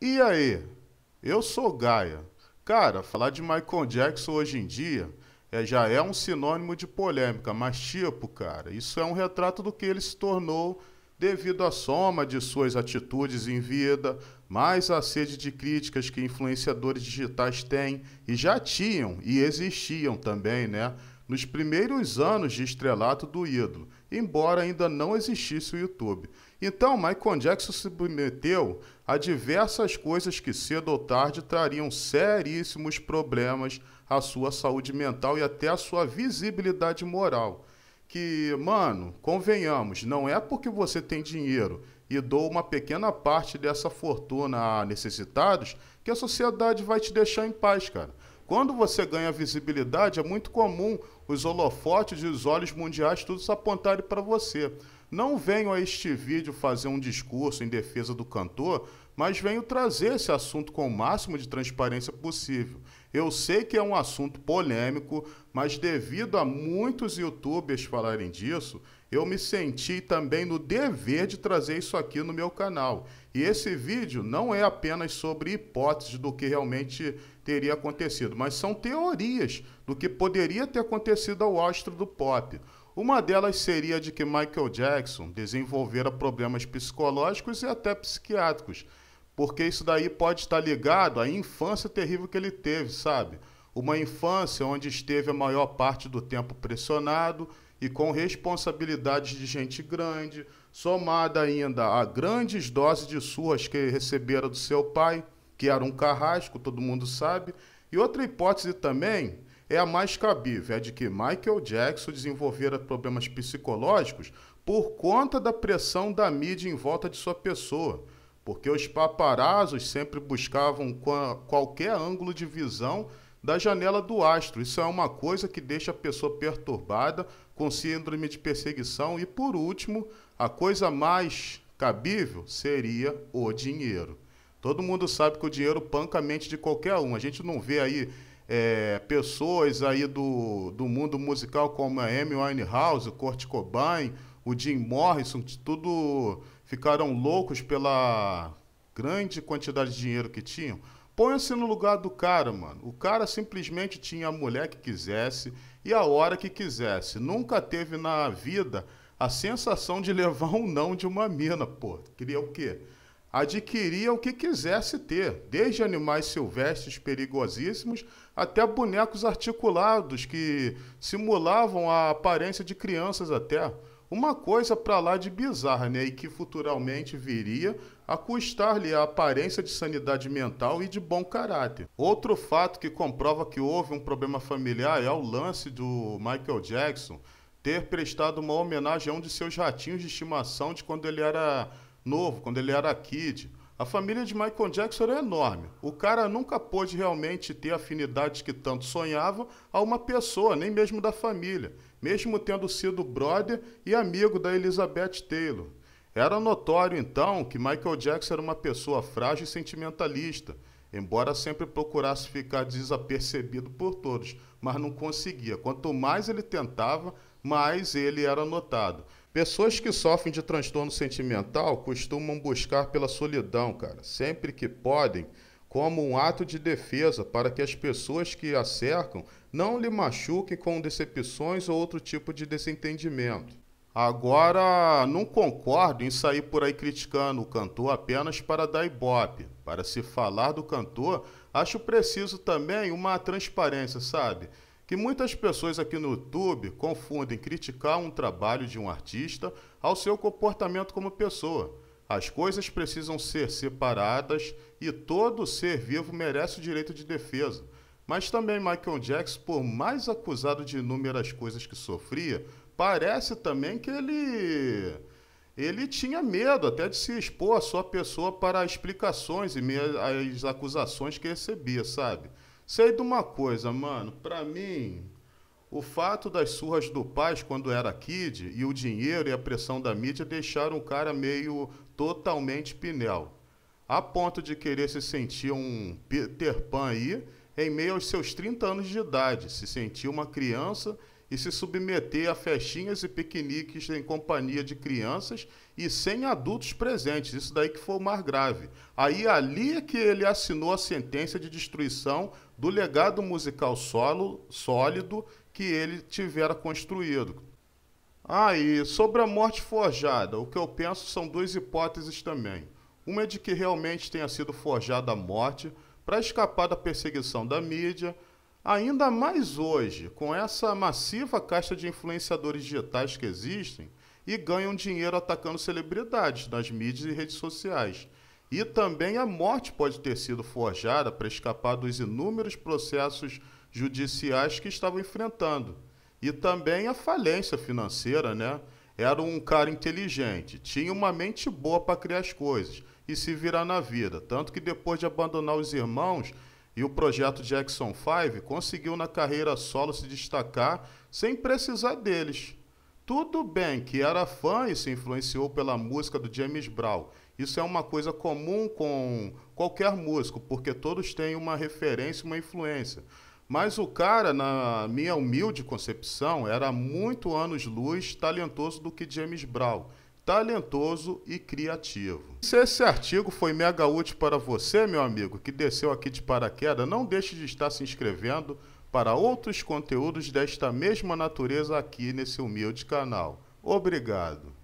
E aí? Eu sou Gaia. Cara, falar de Michael Jackson hoje em dia é, já é um sinônimo de polêmica, mas tipo, cara, isso é um retrato do que ele se tornou devido à soma de suas atitudes em vida, mais a sede de críticas que influenciadores digitais têm e já tinham e existiam também, né? nos primeiros anos de estrelato do ídolo, embora ainda não existisse o YouTube. Então, Michael Jackson se submeteu a diversas coisas que cedo ou tarde trariam seríssimos problemas à sua saúde mental e até à sua visibilidade moral. Que, mano, convenhamos, não é porque você tem dinheiro e dou uma pequena parte dessa fortuna a necessitados que a sociedade vai te deixar em paz, cara. Quando você ganha visibilidade, é muito comum os holofotes e os olhos mundiais todos apontarem para você. Não venho a este vídeo fazer um discurso em defesa do cantor, mas venho trazer esse assunto com o máximo de transparência possível. Eu sei que é um assunto polêmico, mas devido a muitos youtubers falarem disso, eu me senti também no dever de trazer isso aqui no meu canal. E esse vídeo não é apenas sobre hipóteses do que realmente teria acontecido, mas são teorias do que poderia ter acontecido ao astro do pop. Uma delas seria de que Michael Jackson desenvolvera problemas psicológicos e até psiquiátricos, porque isso daí pode estar ligado à infância terrível que ele teve, sabe? Uma infância onde esteve a maior parte do tempo pressionado, e com responsabilidades de gente grande, somada ainda a grandes doses de surras que recebera do seu pai, que era um carrasco, todo mundo sabe. E outra hipótese também é a mais cabível, é de que Michael Jackson desenvolvera problemas psicológicos por conta da pressão da mídia em volta de sua pessoa, porque os paparazos sempre buscavam qualquer ângulo de visão da janela do astro. Isso é uma coisa que deixa a pessoa perturbada, com síndrome de perseguição. E por último, a coisa mais cabível seria o dinheiro. Todo mundo sabe que o dinheiro panca a mente de qualquer um. A gente não vê aí é, pessoas aí do, do mundo musical como a Amy Winehouse, o Kurt Cobain, o Jim Morrison, tudo ficaram loucos pela grande quantidade de dinheiro que tinham. Põe-se no lugar do cara, mano. O cara simplesmente tinha a mulher que quisesse e a hora que quisesse. Nunca teve na vida a sensação de levar um não de uma mina, pô. Queria o quê? Adquiria o que quisesse ter, desde animais silvestres perigosíssimos até bonecos articulados que simulavam a aparência de crianças até. Uma coisa para lá de bizarra, né? E que futuramente viria a custar-lhe a aparência de sanidade mental e de bom caráter. Outro fato que comprova que houve um problema familiar é o lance do Michael Jackson ter prestado uma homenagem a um de seus ratinhos de estimação de quando ele era novo, quando ele era kid. A família de Michael Jackson era enorme. O cara nunca pôde realmente ter afinidades que tanto sonhava a uma pessoa, nem mesmo da família mesmo tendo sido brother e amigo da Elizabeth Taylor. Era notório então que Michael Jackson era uma pessoa frágil e sentimentalista, embora sempre procurasse ficar desapercebido por todos, mas não conseguia. Quanto mais ele tentava, mais ele era notado. Pessoas que sofrem de transtorno sentimental costumam buscar pela solidão, cara. Sempre que podem, como um ato de defesa para que as pessoas que a cercam não lhe machuquem com decepções ou outro tipo de desentendimento. Agora, não concordo em sair por aí criticando o cantor apenas para dar ibope. Para se falar do cantor, acho preciso também uma transparência, sabe? Que muitas pessoas aqui no YouTube confundem criticar um trabalho de um artista ao seu comportamento como pessoa. As coisas precisam ser separadas e todo ser vivo merece o direito de defesa. Mas também Michael Jackson, por mais acusado de inúmeras coisas que sofria, parece também que ele ele tinha medo até de se expor a sua pessoa para explicações e as acusações que recebia, sabe? Sei de uma coisa, mano, para mim, o fato das surras do pai quando era kid e o dinheiro e a pressão da mídia deixaram o cara meio totalmente Pinel, a ponto de querer se sentir um Peter Pan aí em meio aos seus 30 anos de idade, se sentir uma criança e se submeter a festinhas e piqueniques em companhia de crianças e sem adultos presentes. Isso daí que foi o mais grave. Aí ali é que ele assinou a sentença de destruição do legado musical solo sólido que ele tivera construído, ah, e sobre a morte forjada, o que eu penso são duas hipóteses também. Uma é de que realmente tenha sido forjada a morte para escapar da perseguição da mídia, ainda mais hoje, com essa massiva caixa de influenciadores digitais que existem e ganham dinheiro atacando celebridades nas mídias e redes sociais. E também a morte pode ter sido forjada para escapar dos inúmeros processos judiciais que estavam enfrentando e também a falência financeira, né? Era um cara inteligente, tinha uma mente boa para criar as coisas e se virar na vida. Tanto que depois de abandonar os irmãos e o projeto Jackson 5, conseguiu na carreira solo se destacar sem precisar deles. Tudo bem que era fã e se influenciou pela música do James Brown. Isso é uma coisa comum com qualquer músico, porque todos têm uma referência, uma influência. Mas o cara, na minha humilde concepção, era muito anos-luz talentoso do que James Brown. Talentoso e criativo. Se esse artigo foi mega útil para você, meu amigo, que desceu aqui de paraquedas, não deixe de estar se inscrevendo para outros conteúdos desta mesma natureza aqui nesse humilde canal. Obrigado.